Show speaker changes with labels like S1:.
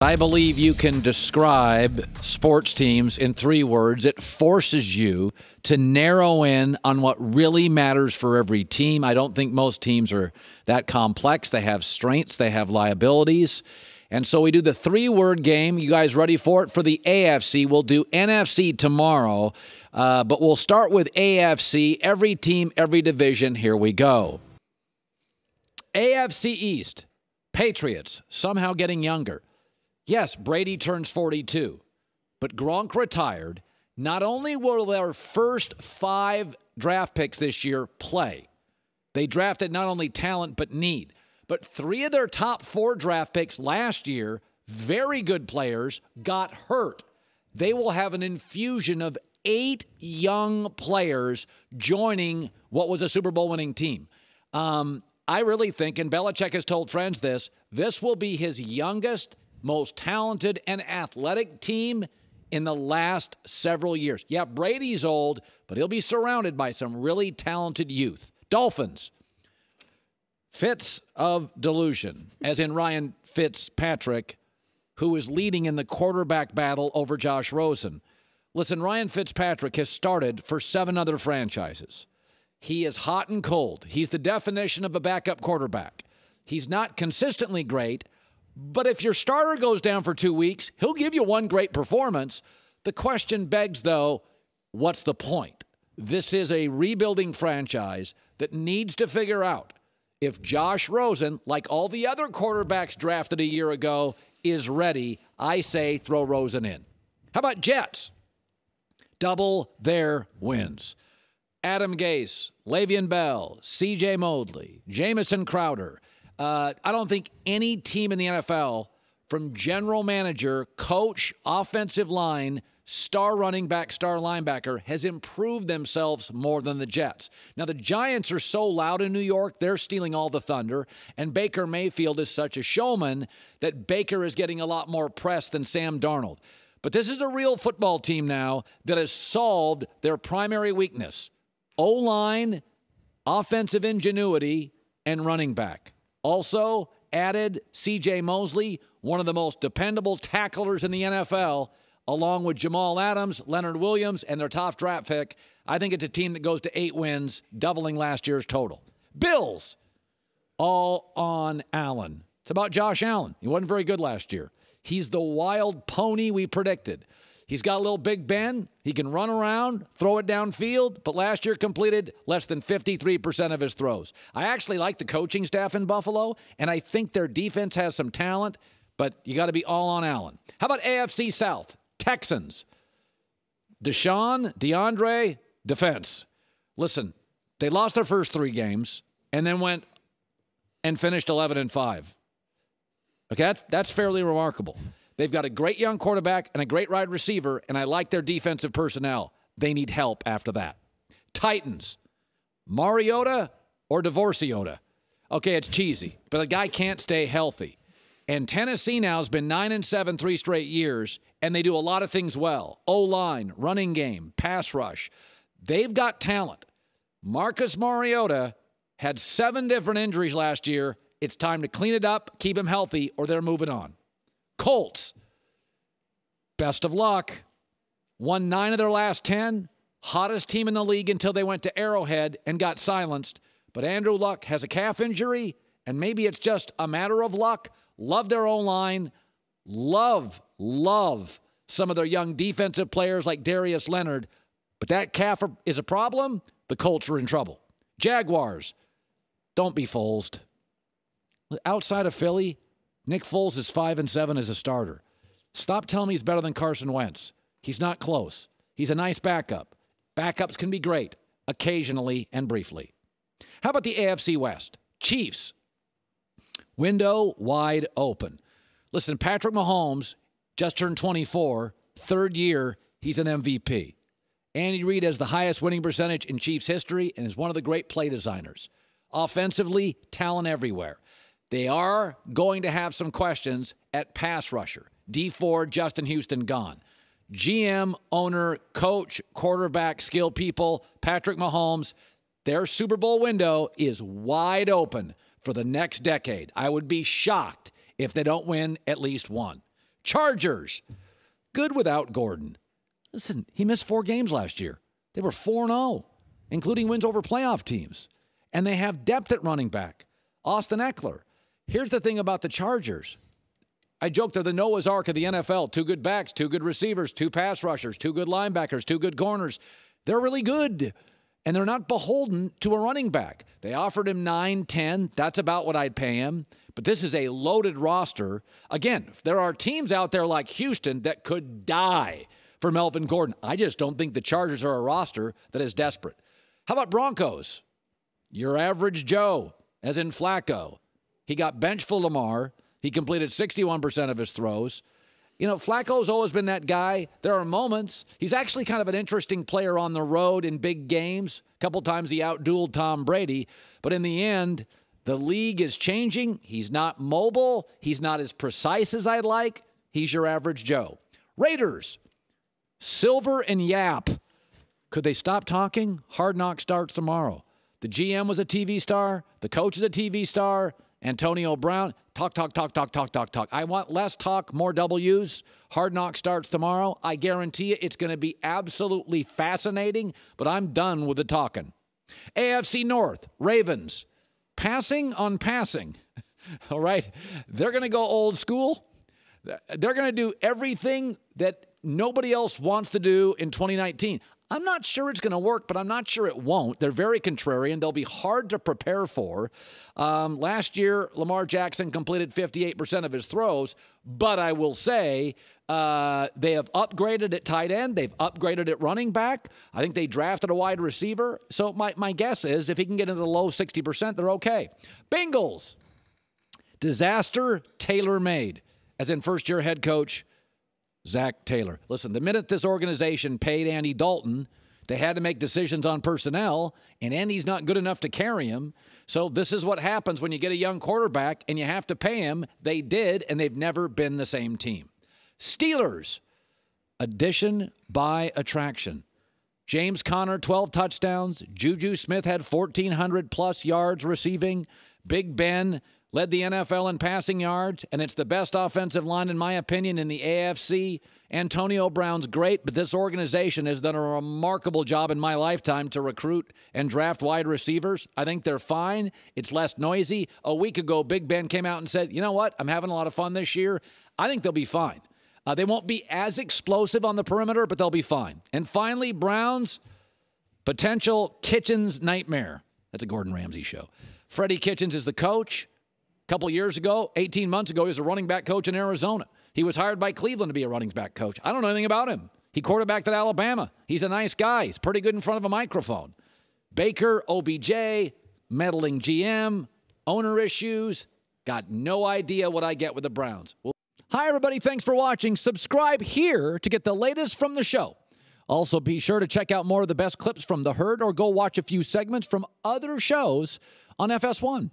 S1: I believe you can describe sports teams in three words. It forces you to narrow in on what really matters for every team. I don't think most teams are that complex. They have strengths, they have liabilities. And so we do the three word game. You guys ready for it? For the AFC, we'll do NFC tomorrow, uh, but we'll start with AFC. Every team, every division. Here we go. AFC East, Patriots, somehow getting younger. Yes, Brady turns 42, but Gronk retired. Not only will their first five draft picks this year play, they drafted not only talent, but need. But three of their top four draft picks last year, very good players, got hurt. They will have an infusion of eight young players joining what was a Super Bowl winning team. Um, I really think, and Belichick has told friends this, this will be his youngest most talented and athletic team in the last several years. Yeah, Brady's old, but he'll be surrounded by some really talented youth. Dolphins. Fits of delusion, as in Ryan Fitzpatrick, who is leading in the quarterback battle over Josh Rosen. Listen, Ryan Fitzpatrick has started for seven other franchises. He is hot and cold. He's the definition of a backup quarterback. He's not consistently great, but if your starter goes down for two weeks, he'll give you one great performance. The question begs, though, what's the point? This is a rebuilding franchise that needs to figure out if Josh Rosen, like all the other quarterbacks drafted a year ago, is ready. I say throw Rosen in. How about Jets? Double their wins. Adam Gase, Lavian Bell, C.J. Mosley, Jamison Crowder, uh, I don't think any team in the NFL, from general manager, coach, offensive line, star running back, star linebacker, has improved themselves more than the Jets. Now, the Giants are so loud in New York, they're stealing all the thunder. And Baker Mayfield is such a showman that Baker is getting a lot more press than Sam Darnold. But this is a real football team now that has solved their primary weakness O line, offensive ingenuity, and running back. Also added CJ Mosley, one of the most dependable tacklers in the NFL, along with Jamal Adams, Leonard Williams, and their top draft pick. I think it's a team that goes to eight wins, doubling last year's total. Bills, all on Allen. It's about Josh Allen. He wasn't very good last year. He's the wild pony we predicted. He's got a little Big Ben. He can run around, throw it downfield, but last year completed less than 53% of his throws. I actually like the coaching staff in Buffalo, and I think their defense has some talent, but you got to be all on Allen. How about AFC South? Texans. Deshaun, DeAndre, defense. Listen, they lost their first three games and then went and finished 11 and 5. Okay, that's, that's fairly remarkable. They've got a great young quarterback and a great wide receiver, and I like their defensive personnel. They need help after that. Titans, Mariota or Divorciota? Okay, it's cheesy, but the guy can't stay healthy. And Tennessee now has been 9 and 7 three straight years, and they do a lot of things well O line, running game, pass rush. They've got talent. Marcus Mariota had seven different injuries last year. It's time to clean it up, keep him healthy, or they're moving on. Colts, best of luck. Won nine of their last 10, hottest team in the league until they went to Arrowhead and got silenced. But Andrew Luck has a calf injury, and maybe it's just a matter of luck. Love their own line. Love, love some of their young defensive players like Darius Leonard. But that calf is a problem. The Colts are in trouble. Jaguars, don't be fooled. Outside of Philly, Nick Foles is five and seven as a starter. Stop telling me he's better than Carson Wentz. He's not close. He's a nice backup. Backups can be great occasionally and briefly. How about the AFC West? Chiefs. Window wide open. Listen, Patrick Mahomes just turned 24, third year, he's an MVP. Andy Reid has the highest winning percentage in Chiefs history and is one of the great play designers. Offensively, talent everywhere. They are going to have some questions at pass rusher. D4, Justin Houston gone. GM, owner, coach, quarterback, skill people, Patrick Mahomes, their Super Bowl window is wide open for the next decade. I would be shocked if they don't win at least one. Chargers, good without Gordon. Listen, he missed four games last year. They were 4 0, including wins over playoff teams. And they have depth at running back. Austin Eckler, Here's the thing about the Chargers. I joke they're the Noah's Ark of the NFL. Two good backs, two good receivers, two pass rushers, two good linebackers, two good corners. They're really good, and they're not beholden to a running back. They offered him nine, ten. That's about what I'd pay him. But this is a loaded roster. Again, there are teams out there like Houston that could die for Melvin Gordon. I just don't think the Chargers are a roster that is desperate. How about Broncos? Your average Joe, as in Flacco. He got benchful Lamar. He completed 61% of his throws. You know, Flacco's always been that guy. There are moments. He's actually kind of an interesting player on the road in big games. A couple times he outdueled Tom Brady. But in the end, the league is changing. He's not mobile. He's not as precise as I'd like. He's your average Joe. Raiders, Silver and Yap. Could they stop talking? Hard Knock starts tomorrow. The GM was a TV star. The coach is a TV star. Antonio Brown, talk, talk, talk, talk, talk, talk, talk. I want less talk, more W's. Hard Knock starts tomorrow. I guarantee you it's going to be absolutely fascinating, but I'm done with the talking. AFC North, Ravens, passing on passing. All right. They're going to go old school. They're going to do everything that nobody else wants to do in 2019. I'm not sure it's going to work, but I'm not sure it won't. They're very contrarian. They'll be hard to prepare for. Um, last year, Lamar Jackson completed 58% of his throws, but I will say uh, they have upgraded at tight end. They've upgraded at running back. I think they drafted a wide receiver. So my, my guess is if he can get into the low 60%, they're okay. Bengals, disaster tailor made, as in first year head coach Zach Taylor. Listen, the minute this organization paid Andy Dalton, they had to make decisions on personnel, and Andy's not good enough to carry him. So this is what happens when you get a young quarterback and you have to pay him. They did, and they've never been the same team. Steelers, addition by attraction. James Conner, 12 touchdowns. Juju Smith had 1,400 plus yards receiving. Big Ben led the NFL in passing yards, and it's the best offensive line, in my opinion, in the AFC. Antonio Brown's great, but this organization has done a remarkable job in my lifetime to recruit and draft wide receivers. I think they're fine. It's less noisy. A week ago, Big Ben came out and said, You know what? I'm having a lot of fun this year. I think they'll be fine. Uh, they won't be as explosive on the perimeter, but they'll be fine. And finally, Brown's potential Kitchens nightmare. That's a Gordon Ramsay show. Freddie Kitchens is the coach couple years ago, 18 months ago, he was a running back coach in Arizona. He was hired by Cleveland to be a running back coach. I don't know anything about him. He quarterbacked at Alabama. He's a nice guy. He's pretty good in front of a microphone. Baker, OBJ, meddling GM, owner issues. Got no idea what I get with the Browns. Well, hi, everybody. Thanks for watching. Subscribe here to get the latest from the show. Also, be sure to check out more of the best clips from The Herd or go watch a few segments from other shows on FS1.